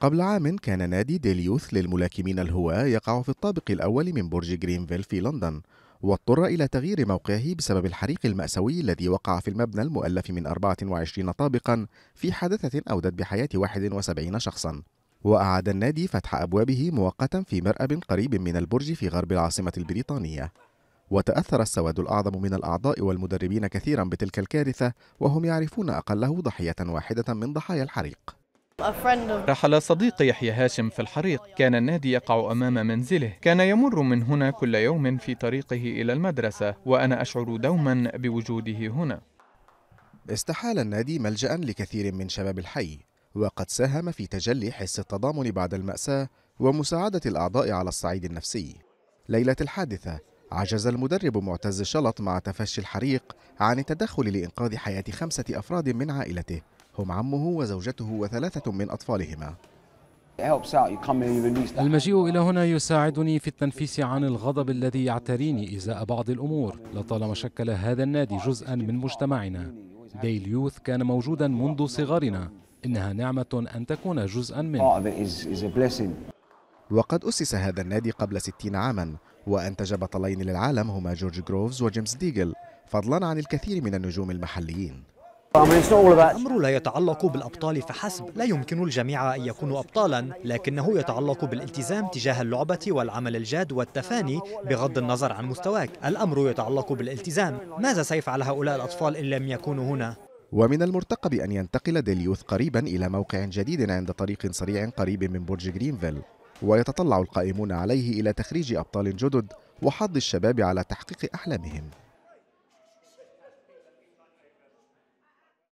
قبل عام كان نادي ديليوث للملاكمين الهواة يقع في الطابق الأول من برج جرينفيل في لندن واضطر إلى تغيير موقعه بسبب الحريق المأسوي الذي وقع في المبنى المؤلف من 24 طابقا في حادثة أودت بحياة 71 شخصا وأعاد النادي فتح أبوابه مؤقتا في مرأب قريب من البرج في غرب العاصمة البريطانية وتأثر السواد الأعظم من الأعضاء والمدربين كثيرا بتلك الكارثة وهم يعرفون أقله ضحية واحدة من ضحايا الحريق رحل صديق يحيى هاشم في الحريق كان النادي يقع أمام منزله كان يمر من هنا كل يوم في طريقه إلى المدرسة وأنا أشعر دوما بوجوده هنا استحال النادي ملجأ لكثير من شباب الحي وقد ساهم في تجلي حس التضامن بعد المأساة ومساعدة الأعضاء على الصعيد النفسي ليلة الحادثة عجز المدرب معتز شلط مع تفشي الحريق عن التدخل لإنقاذ حياة خمسة أفراد من عائلته هم عمه وزوجته وثلاثة من أطفالهما المجيء إلى هنا يساعدني في التنفيس عن الغضب الذي يعتريني إزاء بعض الأمور لطالما شكل هذا النادي جزءا من مجتمعنا ديل يوث كان موجودا منذ صغرنا إنها نعمة أن تكون جزءا منه وقد أسس هذا النادي قبل 60 عاما وأنتج بطلين للعالم هما جورج جروفز وجيمس ديجل فضلا عن الكثير من النجوم المحليين الأمر لا يتعلق بالأبطال فحسب لا يمكن الجميع أن يكونوا أبطالا لكنه يتعلق بالالتزام تجاه اللعبة والعمل الجاد والتفاني بغض النظر عن مستواك الأمر يتعلق بالالتزام ماذا سيفعل هؤلاء الأطفال إن لم يكونوا هنا؟ ومن المرتقب أن ينتقل ديليوث قريبا إلى موقع جديد عند طريق سريع قريب من برج جرينفيل ويتطلع القائمون عليه إلى تخريج أبطال جدد وحض الشباب على تحقيق أحلامهم